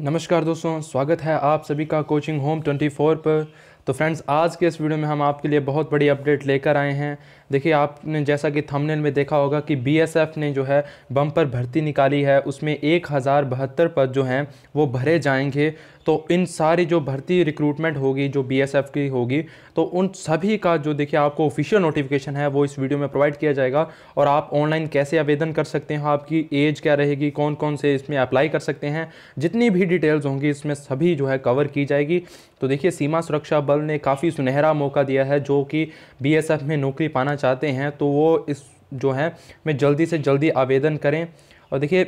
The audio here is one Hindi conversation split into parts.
नमस्कार दोस्तों स्वागत है आप सभी का कोचिंग होम 24 पर तो फ्रेंड्स आज के इस वीडियो में हम आपके लिए बहुत बड़ी अपडेट लेकर आए हैं देखिए आपने जैसा कि थंबनेल में देखा होगा कि बीएसएफ ने जो है बम्पर भर्ती निकाली है उसमें एक हज़ार बहत्तर पद जो हैं वो भरे जाएंगे तो इन सारी जो भर्ती रिक्रूटमेंट होगी जो बीएसएफ की होगी तो उन सभी का जो देखिए आपको ऑफिशियल नोटिफिकेशन है वो इस वीडियो में प्रोवाइड किया जाएगा और आप ऑनलाइन कैसे आवेदन कर सकते हैं आपकी एज क्या रहेगी कौन कौन से इसमें अप्लाई कर सकते हैं जितनी भी डिटेल्स होंगी इसमें सभी जो है कवर की जाएगी तो देखिए सीमा सुरक्षा बल ने काफ़ी सुनहरा मौका दिया है जो कि बी में नौकरी पाना चाहते हैं तो वो इस जो है में जल्दी से जल्दी आवेदन करें और देखिए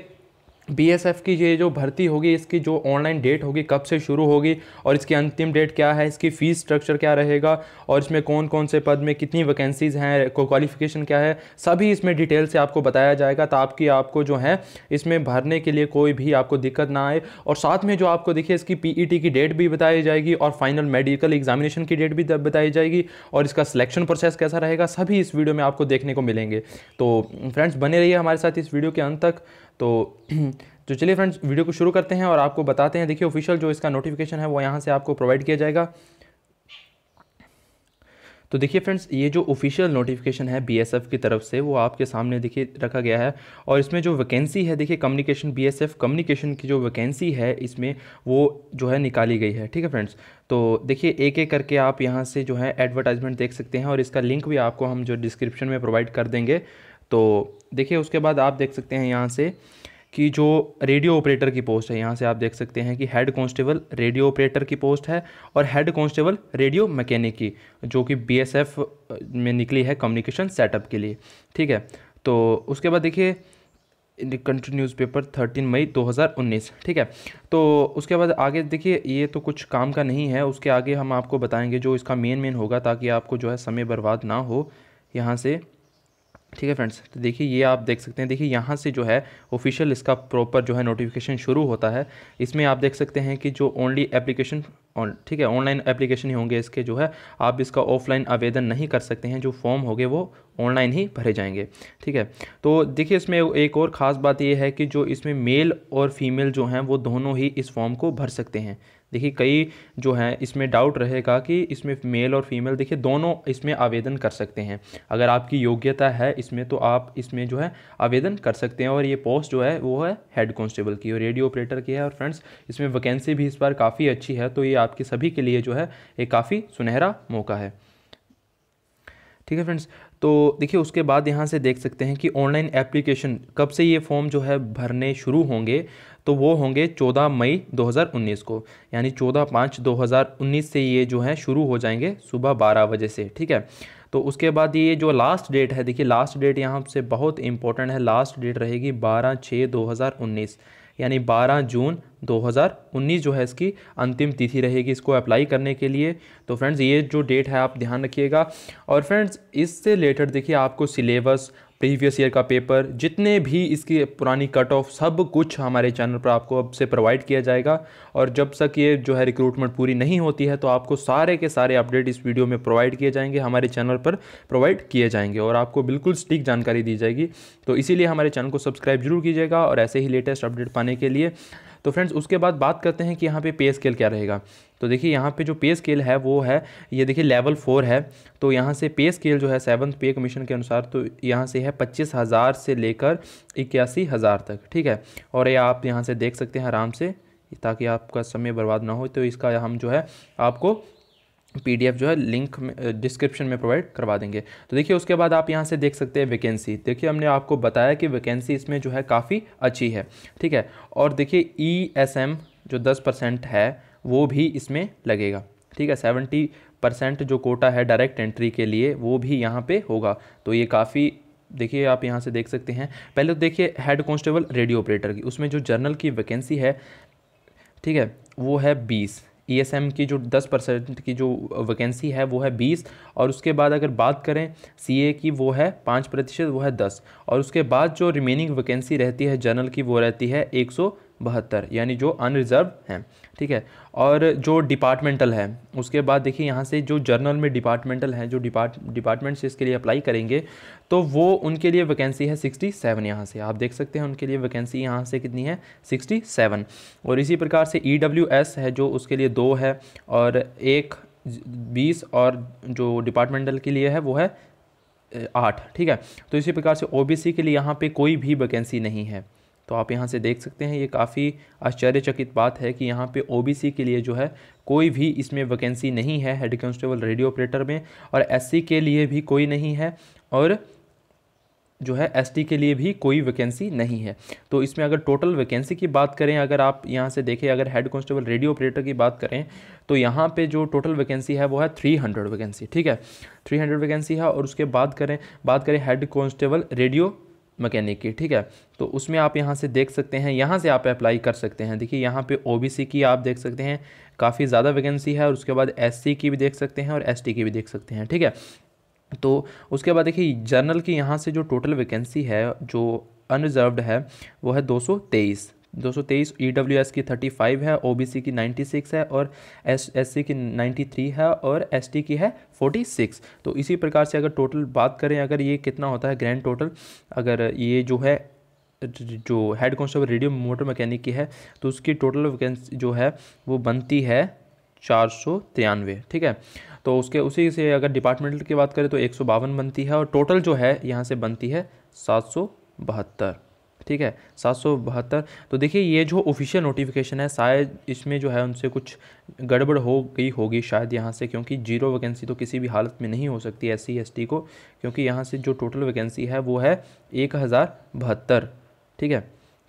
बीएसएफ की ये जो भर्ती होगी इसकी जो ऑनलाइन डेट होगी कब से शुरू होगी और इसकी अंतिम डेट क्या है इसकी फ़ीस स्ट्रक्चर क्या रहेगा और इसमें कौन कौन से पद में कितनी वैकेंसीज़ हैं क्वालिफ़िकेशन क्या है सभी इसमें डिटेल से आपको बताया जाएगा ताकि आपको जो है इसमें भरने के लिए कोई भी आपको दिक्कत ना आए और साथ में जो आपको देखिए इसकी पी e की डेट भी बताई जाएगी और फाइनल मेडिकल एग्जामिनेशन की डेट भी बताई जाएगी और इसका सिलेक्शन प्रोसेस कैसा रहेगा सभी इस वीडियो में आपको देखने को मिलेंगे तो फ्रेंड्स बने रहिए हमारे साथ इस वीडियो के अंत तक तो तो चलिए फ्रेंड्स वीडियो को शुरू करते हैं और आपको बताते हैं देखिए ऑफिशियल जो इसका नोटिफिकेशन है वो यहाँ से आपको प्रोवाइड किया जाएगा तो देखिए फ्रेंड्स ये जो ऑफिशियल नोटिफिकेशन है बीएसएफ की तरफ से वो आपके सामने देखिए रखा गया है और इसमें जो वैकेंसी है देखिए कम्युनिकेशन बीएसएफ कम्युनिकेशन की जो वैकेंसी है इसमें वो जो है निकाली गई है ठीक है फ्रेंड्स तो देखिए एक एक करके आप यहाँ से जो है एडवर्टाइजमेंट देख सकते हैं और इसका लिंक भी आपको हम जो डिस्क्रिप्शन में प्रोवाइड कर देंगे तो देखिए उसके बाद आप देख सकते हैं यहाँ से कि जो रेडियो ऑपरेटर की पोस्ट है यहाँ से आप देख सकते हैं कि हेड कांस्टेबल रेडियो ऑपरेटर की पोस्ट है और हेड कांस्टेबल रेडियो मैकेनिक की जो कि बीएसएफ में निकली है कम्युनिकेशन सेटअप के लिए ठीक है तो उसके बाद देखिए कंट्री न्यूज़पेपर थर्टीन मई 2019 ठीक है तो उसके बाद आगे देखिए ये तो कुछ काम का नहीं है उसके आगे हम आपको बताएंगे जो इसका मेन मेन होगा ताकि आपको जो है समय बर्बाद ना हो यहाँ से ठीक है फ्रेंड्स तो देखिए ये आप देख सकते हैं देखिए यहाँ से जो है ऑफिशियल इसका प्रॉपर जो है नोटिफिकेशन शुरू होता है इसमें आप देख सकते हैं कि जो ओनली एप्लीकेशन ऑन ठीक है ऑनलाइन एप्लीकेशन ही होंगे इसके जो है आप इसका ऑफलाइन आवेदन नहीं कर सकते हैं जो फॉर्म होंगे वो ऑनलाइन ही भरे जाएंगे ठीक है तो देखिए इसमें एक और ख़ास बात ये है कि जो इसमें मेल और फीमेल जो हैं वो दोनों ही इस फॉर्म को भर सकते हैं देखिए कई जो हैं इसमें डाउट रहेगा कि इसमें मेल और फीमेल देखिए दोनों इसमें आवेदन कर सकते हैं अगर आपकी योग्यता है इसमें तो आप इसमें जो है आवेदन कर सकते हैं और ये पोस्ट जो है वो है हेड कॉन्स्टेबल की और रेडियो ऑपरेटर की है और फ्रेंड्स इसमें वैकेंसी भी इस बार काफ़ी अच्छी है तो ये आपके सभी के लिए जो है एक काफ़ी सुनहरा मौका है ठीक है फ्रेंड्स तो देखिए उसके बाद यहाँ से देख सकते हैं कि ऑनलाइन एप्लीकेशन कब से ये फॉर्म जो है भरने शुरू होंगे तो वो होंगे 14 मई 2019 को यानी 14 पाँच 2019 से ये जो है शुरू हो जाएंगे सुबह बारह बजे से ठीक है तो उसके बाद ये जो लास्ट डेट है देखिए लास्ट डेट यहाँ से बहुत इंपॉर्टेंट है लास्ट डेट रहेगी बारह छः दो हज़ार उन्नीस यानी 12 जून 2019 जो है इसकी अंतिम तिथि रहेगी इसको अप्लाई करने के लिए तो फ्रेंड्स ये जो डेट है आप ध्यान रखिएगा और फ्रेंड्स इससे रिलेटेड देखिए आपको सिलेबस प्रीवियस ईयर का पेपर जितने भी इसकी पुरानी कट ऑफ सब कुछ हमारे चैनल पर आपको अब से प्रोवाइड किया जाएगा और जब तक ये जो है रिक्रूटमेंट पूरी नहीं होती है तो आपको सारे के सारे अपडेट इस वीडियो में प्रोवाइड किए जाएंगे हमारे चैनल पर प्रोवाइड किए जाएंगे और आपको बिल्कुल स्टिक जानकारी दी जाएगी तो इसीलिए हमारे चैनल को सब्सक्राइब जरूर कीजिएगा और ऐसे ही लेटेस्ट अपडेट पाने के लिए तो फ्रेंड्स उसके बाद बात करते हैं कि यहाँ पे पे स्केल क्या रहेगा तो देखिए यहाँ पे जो पे स्केल है वो है ये देखिए लेवल फोर है तो यहाँ से पे स्केल जो है सेवन्थ पे कमीशन के अनुसार तो यहाँ से है पच्चीस हज़ार से लेकर इक्यासी हज़ार तक ठीक है और ये आप यहाँ से देख सकते हैं आराम से ताकि आपका समय बर्बाद ना हो तो इसका हम जो है आपको पीडीएफ जो है लिंक में डिस्क्रिप्शन में प्रोवाइड करवा देंगे तो देखिए उसके बाद आप यहाँ से देख सकते हैं वैकेंसी देखिए हमने आपको बताया कि वैकेंसी इसमें जो है काफ़ी अच्छी है ठीक है और देखिए ई एस एम जो दस परसेंट है वो भी इसमें लगेगा ठीक है सेवेंटी परसेंट जो कोटा है डायरेक्ट एंट्री के लिए वो भी यहाँ पर होगा तो ये काफ़ी देखिए आप यहाँ से देख सकते हैं पहले तो देखिए हेड कॉन्स्टेबल रेडियो ऑपरेटर की उसमें जो जर्नल की वैकेंसी है ठीक है वो है बीस ईएसएम e की जो 10 परसेंट की जो वैकेंसी है वो है 20 और उसके बाद अगर बात करें सीए की वो है पाँच प्रतिशत वो है 10 और उसके बाद जो रिमेनिंग वैकेंसी रहती है जनरल की वो रहती है एक सौ बहत्तर यानी जो अनरिजर्व हैं ठीक है और जो डिपार्टमेंटल है उसके बाद देखिए यहाँ से जो जर्नल में डिपार्टमेंटल हैं जो डिपार्ट डिपार्टमेंट से इसके लिए अप्लाई करेंगे तो वो उनके लिए वैकेंसी है सिक्सटी सेवन यहाँ से आप देख सकते हैं उनके लिए वैकेंसी यहाँ से कितनी है सिक्सटी सेवन और इसी प्रकार से ई डब्ल्यू एस है जो उसके लिए दो है और एक बीस और जो डिपार्टमेंटल के लिए है वो है आठ ठीक है तो इसी प्रकार से सी के लिए यहाँ पर कोई भी वैकेंसी नहीं है तो आप यहाँ से देख सकते हैं ये काफ़ी आश्चर्यचकित बात है कि यहाँ पे ओबीसी के लिए जो है कोई भी इसमें वैकेंसी नहीं है हेड कॉन्स्टेबल रेडियो ऑपरेटर में और एससी के लिए भी कोई नहीं है और जो है एसटी के लिए भी कोई वैकेंसी नहीं है तो इसमें अगर टोटल वैकेंसी की बात करें अगर आप यहाँ से देखें अगर हेड कॉन्स्टेबल रेडियो ऑपरेटर की बात करें तो यहाँ पे जो टोटल वैकेंसी है वो है थ्री हंड्रेड वैकेंसी ठीक है थ्री हंड्रेड वैकेंसी है और उसके बाद करें बात करें हेड कॉन्स्टेबल रेडियो मकैनिक की ठीक है तो उसमें आप यहाँ से देख सकते हैं यहाँ से आप अप्लाई कर सकते हैं देखिए यहाँ पे ओबीसी की आप देख सकते हैं काफ़ी ज़्यादा वैकेंसी है और उसके बाद एससी की भी देख सकते हैं और एसटी की भी देख सकते हैं ठीक है तो उसके बाद देखिए जर्नल की यहाँ से जो टोटल वैकेंसी है जो अनरिजर्व्ड है वो है दो दो सौ तेईस ई डब्ल्यू एस की थर्टी फाइव है ओ बी सी की नाइन्टी सिक्स है और एस एस सी की नाइन्टी थ्री है और एस टी की है फोर्टी सिक्स तो इसी प्रकार से अगर टोटल बात करें अगर ये कितना होता है ग्रैंड टोटल अगर ये जो है जो head constable radio motor mechanic की है तो उसकी टोटल वैकेंसी जो है वो बनती है चार सौ तिरानवे ठीक है तो उसके उसी से अगर डिपार्टमेंटल की बात करें तो एक सौ बावन बनती है और टोटल जो है यहाँ से बनती है सात सौ बहत्तर ठीक है सात सौ बहत्तर तो देखिए ये जो ऑफिशियल नोटिफिकेशन है शायद इसमें जो है उनसे कुछ गड़बड़ हो गई होगी शायद यहाँ से क्योंकि जीरो वैकेंसी तो किसी भी हालत में नहीं हो सकती एस सी को क्योंकि यहाँ से जो टोटल वैकेंसी है वो है एक हज़ार बहत्तर ठीक है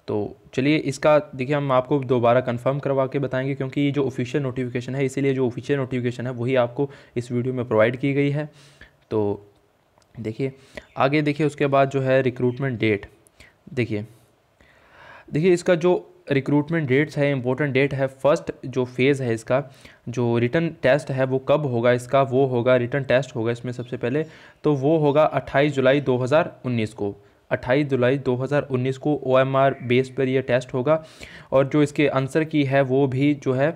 तो चलिए इसका देखिए हम आपको दोबारा कंफर्म करवा के बताएंगे क्योंकि ये जो ऑफिशियल नोटिफिकेशन है इसीलिए जो ऑफिशियल नोटिफिकेशन है वही आपको इस वीडियो में प्रोवाइड की गई है तो देखिए आगे देखिए उसके बाद जो है रिक्रूटमेंट डेट देखिए देखिए इसका जो रिक्रूटमेंट डेट्स है इम्पोर्टेंट डेट है फर्स्ट जो फेज़ है इसका जो रिटर्न टेस्ट है वो कब होगा इसका वो होगा रिटर्न टेस्ट होगा इसमें सबसे पहले तो वो होगा 28 जुलाई 2019 को 28 जुलाई 2019 को ओ बेस पर ये टेस्ट होगा और जो इसके आंसर की है वो भी जो है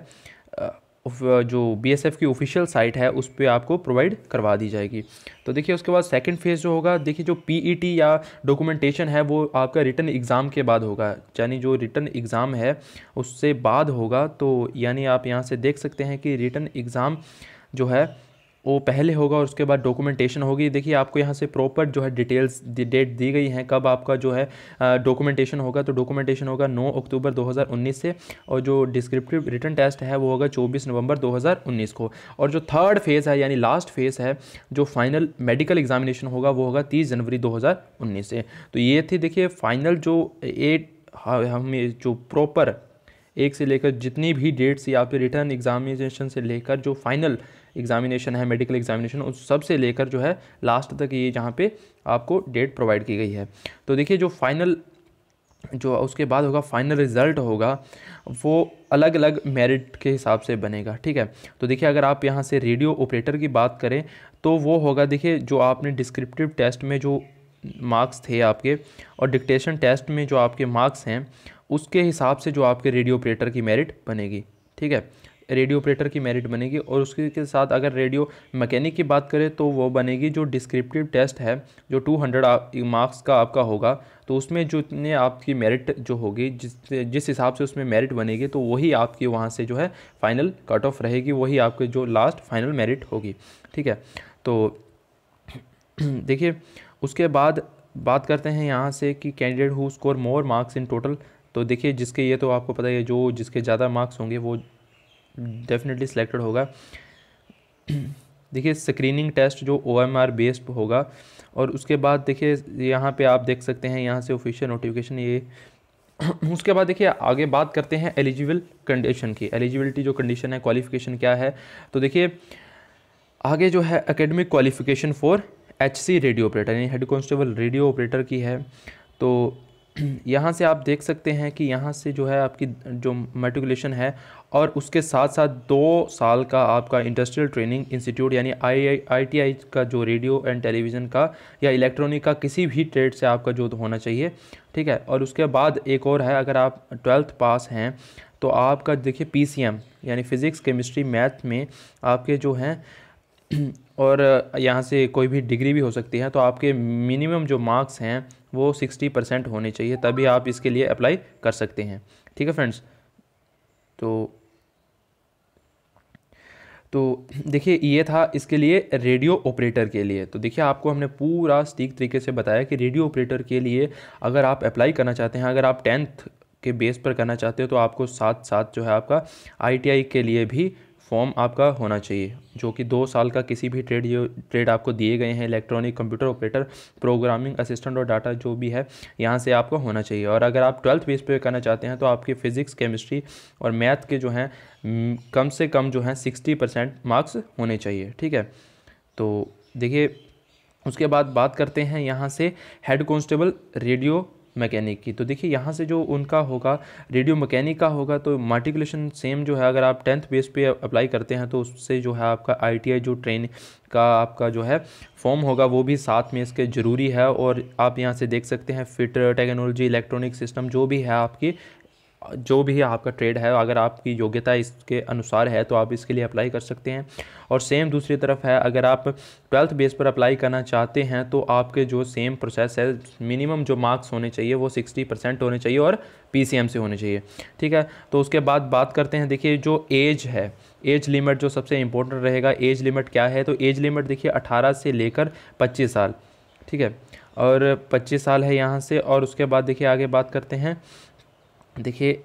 जो बी एस एफ की ऑफिशियल साइट है उस पर आपको प्रोवाइड करवा दी जाएगी तो देखिए उसके बाद सेकंड फेज़ जो होगा देखिए जो पी ई टी या डॉक्यूमेंटेशन है वो आपका रिटर्न एग्ज़ाम के बाद होगा यानी जो रिटर्न एग्ज़ाम है उससे बाद होगा तो यानी आप यहाँ से देख सकते हैं कि रिटर्न एग्ज़ाम जो है वो पहले होगा और उसके बाद डॉक्यूमेंटेशन होगी देखिए आपको यहाँ से प्रॉपर जो है डिटेल्स डेट दी गई हैं कब आपका जो है डॉक्यूमेंटेशन होगा तो डॉक्यूमेंटेशन होगा 9 अक्टूबर 2019 से और जो डिस्क्रिप्टिव रिटर्न टेस्ट है वो होगा 24 नवंबर 2019 को और जो थर्ड फेज़ है यानी लास्ट फेज़ है जो फाइनल मेडिकल एग्जामिनेशन होगा वो होगा तीस जनवरी दो से तो ये थी देखिए फाइनल जो एट हम जो प्रॉपर एक से लेकर जितनी भी डेट्स या आपके रिटर्न एग्जामिनेशन से लेकर जो फाइनल एग्जामिनेशन है मेडिकल एग्जामिनेशन उस सब से लेकर जो है लास्ट तक ये जहाँ पे आपको डेट प्रोवाइड की गई है तो देखिए जो फाइनल जो उसके बाद होगा फाइनल रिज़ल्ट होगा वो अलग अलग मेरिट के हिसाब से बनेगा ठीक है तो देखिए अगर आप यहाँ से रेडियो ऑपरेटर की बात करें तो वो होगा देखिए जो आपने डिस्क्रिप्टिव टेस्ट में जो मार्क्स थे आपके और डिक्टेशन टेस्ट में जो आपके मार्क्स हैं उसके हिसाब से जो आपके रेडियो ऑपरेटर की मेरिट बनेगी ठीक है रेडियो ऑपरेटर की मेरिट बनेगी और उसके के साथ अगर रेडियो मैकेनिक की बात करें तो वो बनेगी जो डिस्क्रिप्टिव टेस्ट है जो 200 मार्क्स का आपका होगा तो उसमें जो इतने आपकी मेरिट जो होगी जिस जिस हिसाब से उसमें मेरिट बनेगी तो वही आपकी वहाँ से जो है फाइनल कट ऑफ रहेगी वही आपके जो लास्ट फाइनल मेरिट होगी ठीक है तो देखिए उसके बाद बात करते हैं यहाँ से कि candidate who score more marks in total तो देखिए जिसके ये तो आपको पता है जो जिसके ज़्यादा मार्क्स होंगे वो डेफिनेटली सिलेक्टेड होगा देखिए स्क्रीनिंग टेस्ट जो ओ एम आर बेस्ड होगा और उसके बाद देखिए यहाँ पे आप देख सकते हैं यहाँ से ऑफिशियल नोटिफिकेशन ये उसके बाद देखिए आगे बात करते हैं एलिजिबल कंडीशन की एलिजिबिलिटी जो कंडीशन है क्वालिफिकेशन क्या है तो देखिए आगे जो है academic qualification for H C radio operator यानी हेड कांस्टेबल रेडियो ऑपरेटर की है तो यहाँ से आप देख सकते हैं कि यहाँ से जो है आपकी जो मेट्रिकुलेशन है और उसके साथ साथ दो साल का आपका इंडस्ट्रियल ट्रेनिंग इंस्टीट्यूट यानी आई आई का जो रेडियो एंड टेलीविज़न का या इलेक्ट्रॉनिक का किसी भी ट्रेड से आपका जो होना चाहिए ठीक है और उसके बाद एक और है अगर आप ट्वेल्थ पास हैं तो आपका देखिए पी यानी फ़िज़िक्स केमिस्ट्री मैथ में आपके जो हैं और यहाँ से कोई भी डिग्री भी हो सकती है तो आपके मिनिमम जो मार्क्स हैं वो सिक्सटी परसेंट होने चाहिए तभी आप इसके लिए अप्लाई कर सकते हैं ठीक है फ्रेंड्स तो तो देखिए ये था इसके लिए रेडियो ऑपरेटर के लिए तो देखिए आपको हमने पूरा सटीक तरीके से बताया कि रेडियो ऑपरेटर के लिए अगर आप अप्लाई करना चाहते हैं अगर आप टेंथ के बेस पर करना चाहते हो तो आपको साथ साथ जो है आपका आईटीआई के लिए भी फॉर्म आपका होना चाहिए जो कि दो साल का किसी भी ट्रेड ट्रेड आपको दिए गए हैं electronic computer operator programming assistant और डाटा जो भी है यहाँ से आपको होना चाहिए और अगर आप ट्वेल्थ बेस पे करना चाहते हैं तो आपके फिज़िक्स केमिस्ट्री और मैथ के जो हैं कम से कम जो हैं सिक्सटी परसेंट मार्क्स होने चाहिए ठीक है तो देखिए उसके बाद बात करते हैं यहाँ से हेड कॉन्स्टेबल रेडियो मैकेनिक की तो देखिए यहाँ से जो उनका होगा रेडियो मैकेनिक का होगा तो मार्टिकुलेशन सेम जो है अगर आप टेंथ बेस पे अप्लाई करते हैं तो उससे जो है आपका आईटीआई जो ट्रेन का आपका जो है फॉर्म होगा वो भी साथ में इसके ज़रूरी है और आप यहाँ से देख सकते हैं फिट टेक्नोलॉजी इलेक्ट्रॉनिक सिस्टम जो भी है आपकी जो भी आपका ट्रेड है अगर आपकी योग्यता इसके अनुसार है तो आप इसके लिए अप्लाई कर सकते हैं और सेम दूसरी तरफ है अगर आप ट्वेल्थ बेस पर अप्लाई करना चाहते हैं तो आपके जो सेम प्रोसेस है मिनिमम जो मार्क्स होने चाहिए वो सिक्सटी परसेंट होने चाहिए और पी से होने चाहिए ठीक है तो उसके बाद बात करते हैं देखिए जो एज है एज लिमिट जो सबसे इम्पोर्टेंट रहेगा एज लिमिट क्या है तो एज लिमिट देखिए अठारह से लेकर पच्चीस साल ठीक है और पच्चीस साल है यहाँ से और उसके बाद देखिए आगे बात करते हैं देखिए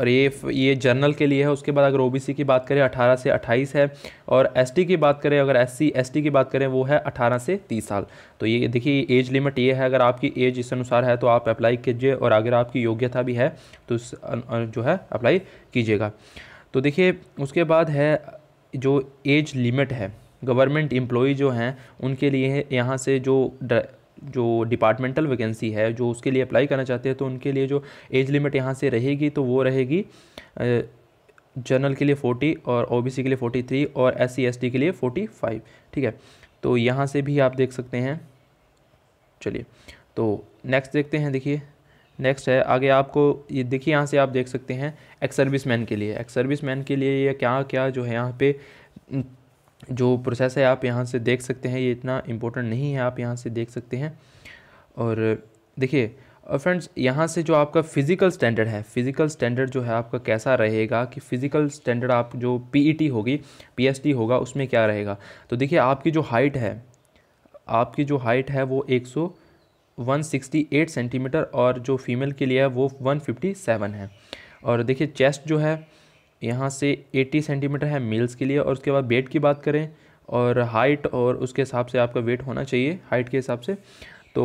और ये ये जनरल के लिए है उसके बाद अगर ओबीसी की बात करें 18 से 28 है और एसटी की बात करें अगर एससी एसटी की बात करें वो है 18 से 30 साल तो ये देखिए एज लिमिट ये है अगर आपकी एज इस अनुसार है तो आप अप्लाई कीजिए और अगर आपकी योग्यता भी है तो इस जो है अप्लाई कीजिएगा तो देखिए उसके बाद है जो एज लिमिट है गवर्नमेंट एम्प्लॉ जो हैं उनके लिए यहाँ से जो जो डिपार्टमेंटल वैकेंसी है जो उसके लिए अप्लाई करना चाहते हैं तो उनके लिए जो एज लिमिट यहाँ से रहेगी तो वो रहेगी जनरल के लिए फ़ोर्टी और ओबीसी के लिए फ़ोर्टी थ्री और एस सी के लिए फ़ोर्टी फाइव ठीक है तो यहाँ से भी आप देख सकते हैं चलिए तो नेक्स्ट देखते हैं देखिए नेक्स्ट है आगे आपको ये देखिए यहाँ से आप देख सकते हैं एक्स सर्विस मैन के लिए एक्स सर्विस मैन के लिए ये क्या क्या जो है यहाँ पे जो प्रोसेस है आप यहाँ से देख सकते हैं ये इतना इम्पोर्टेंट नहीं है आप यहाँ से देख सकते हैं और देखिए फ्रेंड्स यहाँ से जो आपका फ़िज़िकल स्टैंडर्ड है फ़िज़िकल स्टैंडर्ड जो है आपका कैसा रहेगा कि फ़िज़िकल स्टैंडर्ड आप जो पीईटी होगी पीएसटी होगा उसमें क्या रहेगा तो देखिए आपकी जो हाइट है आपकी जो हाइट है वो एक सौ वन सिक्सटी एट सेंटीमीटर और जो फीमेल के लिए है वो वन फिफ्टी सेवन है और देखिए चेस्ट जो है यहाँ से 80 सेंटीमीटर है मेल्स के लिए और उसके बाद वेट की बात करें और हाइट और उसके हिसाब से आपका वेट होना चाहिए हाइट के हिसाब से तो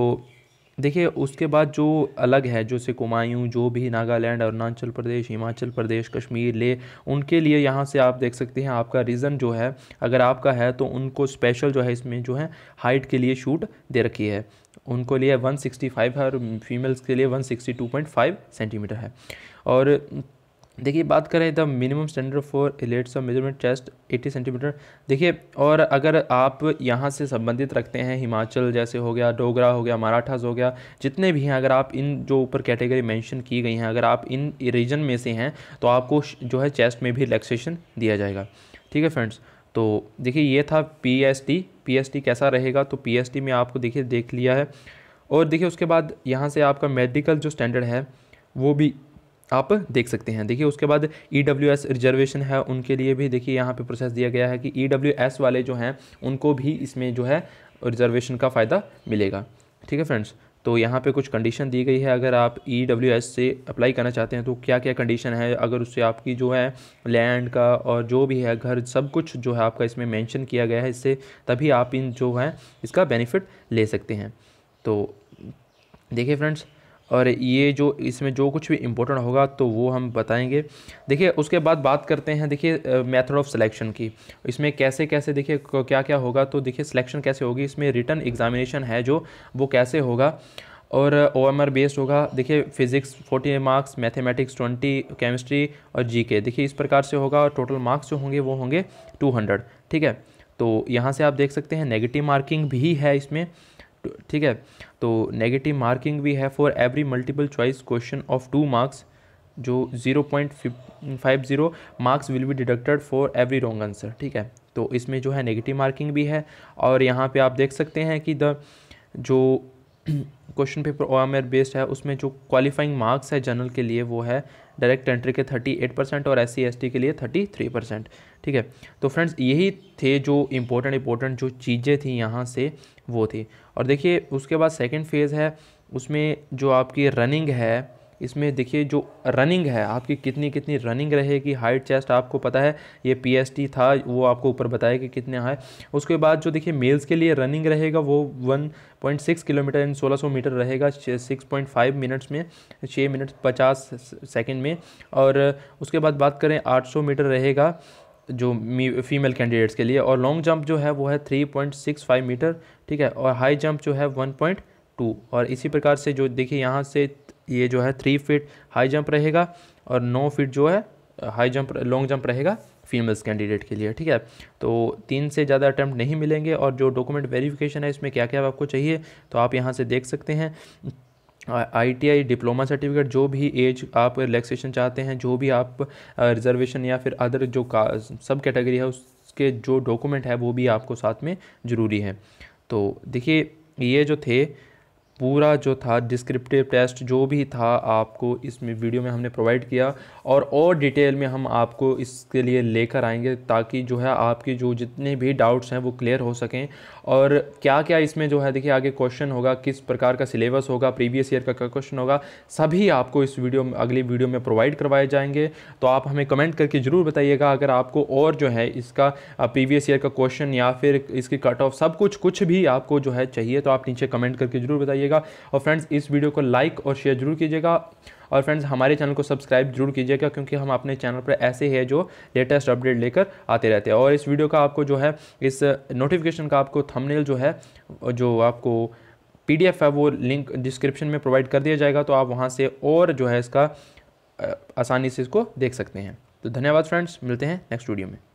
देखिए उसके बाद जो अलग है जो से कुमायूँ जो भी नागालैंड अरुणाचल प्रदेश हिमाचल प्रदेश कश्मीर ले उनके लिए यहाँ से आप देख सकते हैं आपका रीज़न जो है अगर आपका है तो उनको स्पेशल जो है इसमें जो है हाइट के लिए शूट दे रखी है उनको लिए 165 है और फीमेल्स के लिए 162.5 सेंटीमीटर है और देखिए बात करें the minimum standard for elites of measurement chest 80 centimetre देखिए और अगर आप यहाँ से संबंधित रखते हैं हिमाचल जैसे हो गया डोगरा हो गया मराठास हो गया जितने भी हैं अगर आप इन जो ऊपर कैटेगरी मेंशन की गई हैं अगर आप इन रीजन में से हैं तो आपको जो है चेस्ट में भी रिलेक्सेशन दिया जाएगा ठीक है फ्रेंड्स तो देखिए ये था P S T P S T कैसा रहेगा तो पी एस टी में आपको देखिए देख लिया है और देखिए उसके बाद यहाँ से आपका मेडिकल जो स्टैंडर्ड है वो भी आप देख सकते हैं देखिए उसके बाद ई e रिजर्वेशन है उनके लिए भी देखिए यहाँ पे प्रोसेस दिया गया है कि ई e वाले जो हैं उनको भी इसमें जो है रिजर्वेशन का फ़ायदा मिलेगा ठीक है फ्रेंड्स तो यहाँ पे कुछ कंडीशन दी गई है अगर आप ई e से अप्लाई करना चाहते हैं तो क्या क्या कंडीशन है अगर उससे आपकी जो है लैंड का और जो भी है घर सब कुछ जो है आपका इसमें मैंशन किया गया है इससे तभी आप इन जो है इसका बेनिफिट ले सकते हैं तो देखिए फ्रेंड्स और ये जो इसमें जो कुछ भी इम्पोर्टेंट होगा तो वो हम बताएंगे देखिए उसके बाद बात करते हैं देखिए मेथड ऑफ सिलेक्शन की इसमें कैसे कैसे देखिए क्या क्या होगा तो देखिए सिलेक्शन कैसे होगी इसमें रिटर्न एग्जामिनेशन है जो वो कैसे होगा और ओ एम आर बेस्ड होगा देखिए physics forty marks mathematics twenty chemistry और जी के देखिए इस प्रकार से होगा और टोटल मार्क्स जो होंगे वो होंगे टू हंड्रेड ठीक है तो यहाँ से आप देख सकते हैं नेगेटिव मार्किंग भी है इसमें तो, ठीक है तो नेगेटिव मार्किंग भी है for every multiple choice question of two marks जो zero point five zero marks will be deducted for every wrong answer ठीक है तो इसमें जो है नेगेटिव मार्किंग भी है और यहाँ पे आप देख सकते हैं कि द जो question paper O M based है उसमें जो क्वालिफाइंग मार्क्स है जनरल के लिए वो है डायरेक्ट एंट्री के थर्टी एट परसेंट और एस सी के लिए थर्टी थ्री परसेंट ठीक है तो फ्रेंड्स यही थे जो इम्पोर्टेंट इम्पोर्टेंट जो चीज़ें थी यहाँ से वो थी और देखिए उसके बाद सेकेंड फेज़ है उसमें जो आपकी रनिंग है इसमें देखिए जो रनिंग है आपकी कितनी कितनी रनिंग रहेगी हाइट चेस्ट आपको पता है ये पीएसटी था वो आपको ऊपर बताया कि कितने है उसके बाद जो देखिए मेल्स के लिए रनिंग रहेगा वो 1.6 किलोमीटर एंड 1600 मीटर रहेगा 6.5 मिनट्स में 6 मिनट 50 सेकंड में और उसके बाद बात करें 800 मीटर रहेगा जो फीमेल कैंडिडेट्स के लिए और लॉन्ग जंप जो है वो है three point six five metre ठीक है और हाई जंप जो है वन पॉइंट टू और इसी प्रकार से जो देखिए यहाँ से ये जो है थ्री फीट हाई जंप रहेगा और नौ फीट जो है हाई जंप लॉन्ग जंप रहेगा फीमेल्स कैंडिडेट के लिए ठीक है तो तीन से ज़्यादा अटैम्प्ट नहीं मिलेंगे और जो डॉक्यूमेंट वेरिफिकेशन है इसमें क्या क्या आपको चाहिए तो आप यहाँ से देख सकते हैं आईटीआई डिप्लोमा सर्टिफिकेट जो भी एज आप रिलैक्सेशन चाहते हैं जो भी आप रिजर्वेशन uh, या फिर अदर जो का सब कैटेगरी है उसके जो डॉक्यूमेंट है वो भी आपको साथ में ज़रूरी है तो देखिए ये जो थे पूरा जो था डिस्क्रिप्टिव टेस्ट जो भी था आपको इसमें वीडियो में हमने प्रोवाइड किया और और डिटेल में हम आपको इसके लिए लेकर आएंगे ताकि जो है आपके जो जितने भी डाउट्स हैं वो क्लियर हो सकें और क्या क्या इसमें जो है देखिए आगे क्वेश्चन होगा किस प्रकार का सिलेबस होगा प्रीवियस ईयर का क्या क्वेश्चन होगा सभी आपको इस वीडियो अगली वीडियो में प्रोवाइड करवाए जाएंगे तो आप हमें कमेंट करके ज़रूर बताइएगा अगर आपको और जो है इसका प्रीवियस ईयर का क्वेश्चन या फिर इसकी कट ऑफ सब कुछ कुछ भी आपको जो है चाहिए तो आप नीचे कमेंट करके ज़रूर बताइएगा और फ्रेंड्स इस वीडियो को लाइक और शेयर जरूर कीजिएगा और फ्रेंड्स हमारे चैनल को सब्सक्राइब जरूर कीजिएगा क्योंकि हम अपने चैनल पर ऐसे ही है जो लेटेस्ट अपडेट लेकर आते रहते हैं और इस वीडियो का आपको जो है इस नोटिफिकेशन का आपको थंबनेल जो है जो आपको पीडीएफ है वो लिंक डिस्क्रिप्शन में प्रोवाइड कर दिया जाएगा तो आप वहाँ से और जो है इसका आसानी से इसको देख सकते हैं तो धन्यवाद फ्रेंड्स मिलते हैं नेक्स्ट वीडियो में